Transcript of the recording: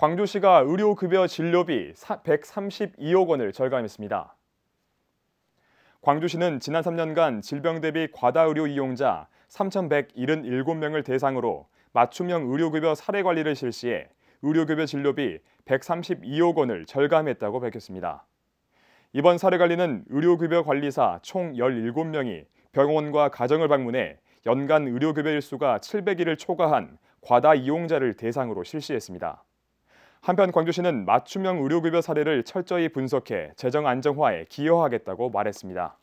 광주시가 의료급여 진료비 132억 원을 절감했습니다. 광주시는 지난 3년간 질병 대비 과다 의료 이용자 3,177명을 대상으로 맞춤형 의료급여 사례 관리를 실시해 의료급여 진료비 132억 원을 절감했다고 밝혔습니다. 이번 사례 관리는 의료급여 관리사 총 17명이 병원과 가정을 방문해 연간 의료급여 일수가 700일을 초과한 과다 이용자를 대상으로 실시했습니다. 한편 광주시는 맞춤형 의료급여 사례를 철저히 분석해 재정 안정화에 기여하겠다고 말했습니다.